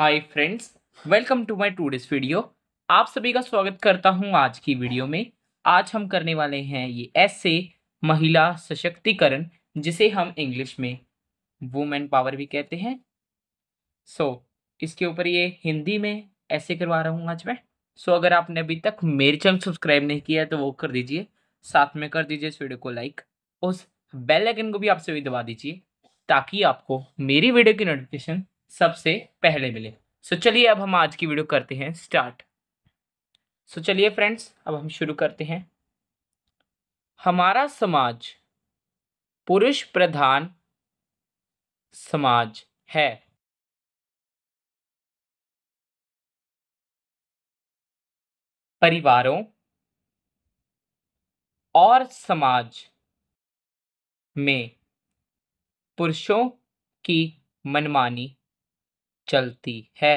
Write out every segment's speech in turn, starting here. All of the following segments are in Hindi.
hi friends welcome to my today's video आप सभी का स्वागत करता हूं आज की वीडियो में आज हम करने वाले हैं ये ऐसे महिला सशक्तिकरण जिसे हम इंग्लिश में वुमेन पावर भी कहते हैं सो so, इसके ऊपर ये हिंदी में ऐसे करवा रहा हूँ आज मैं सो so, अगर आपने अभी तक मेरे चैनल सब्सक्राइब नहीं किया है तो वो कर दीजिए साथ में कर दीजिए इस वीडियो को लाइक उस बेल आइकन को भी आप सभी दबा दीजिए ताकि आपको मेरी वीडियो की नोटिफिकेशन सबसे पहले मिले सो so, चलिए अब हम आज की वीडियो करते हैं स्टार्ट सो so, चलिए फ्रेंड्स अब हम शुरू करते हैं हमारा समाज पुरुष प्रधान समाज है परिवारों और समाज में पुरुषों की मनमानी चलती है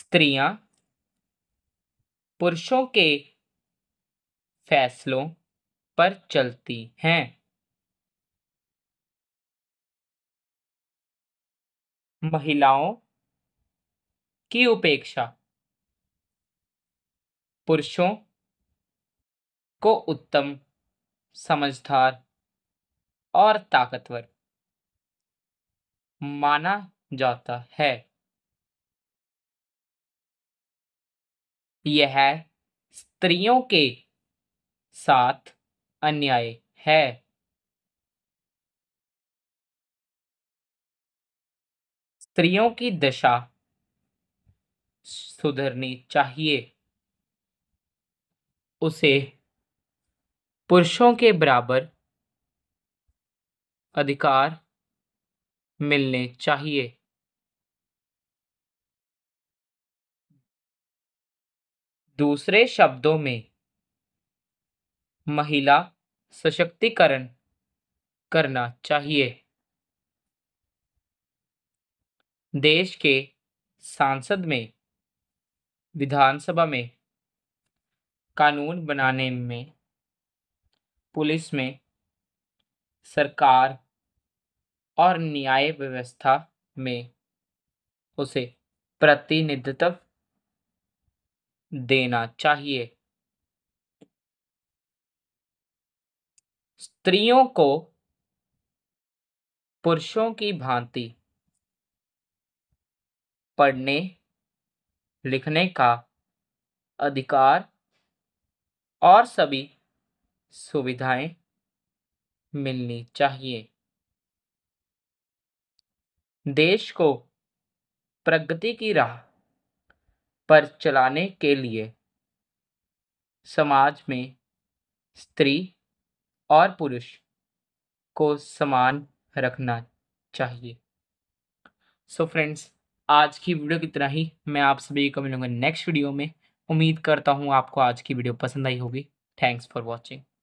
स्त्रियां पुरुषों के फैसलों पर चलती हैं महिलाओं की उपेक्षा पुरुषों को उत्तम समझदार और ताकतवर माना जाता है यह स्त्रियों के साथ अन्याय है स्त्रियों की दशा सुधरनी चाहिए उसे पुरुषों के बराबर अधिकार मिलने चाहिए दूसरे शब्दों में महिला सशक्तिकरण करना चाहिए देश के सांसद में विधानसभा में कानून बनाने में पुलिस में सरकार और न्याय व्यवस्था में उसे प्रतिनिधित्व देना चाहिए स्त्रियों को पुरुषों की भांति पढ़ने लिखने का अधिकार और सभी सुविधाएं मिलनी चाहिए देश को प्रगति की राह पर चलाने के लिए समाज में स्त्री और पुरुष को समान रखना चाहिए सो so फ्रेंड्स आज की वीडियो कितना ही मैं आप सभी को मिलूंगा नेक्स्ट वीडियो में उम्मीद करता हूँ आपको आज की वीडियो पसंद आई होगी थैंक्स फॉर वॉचिंग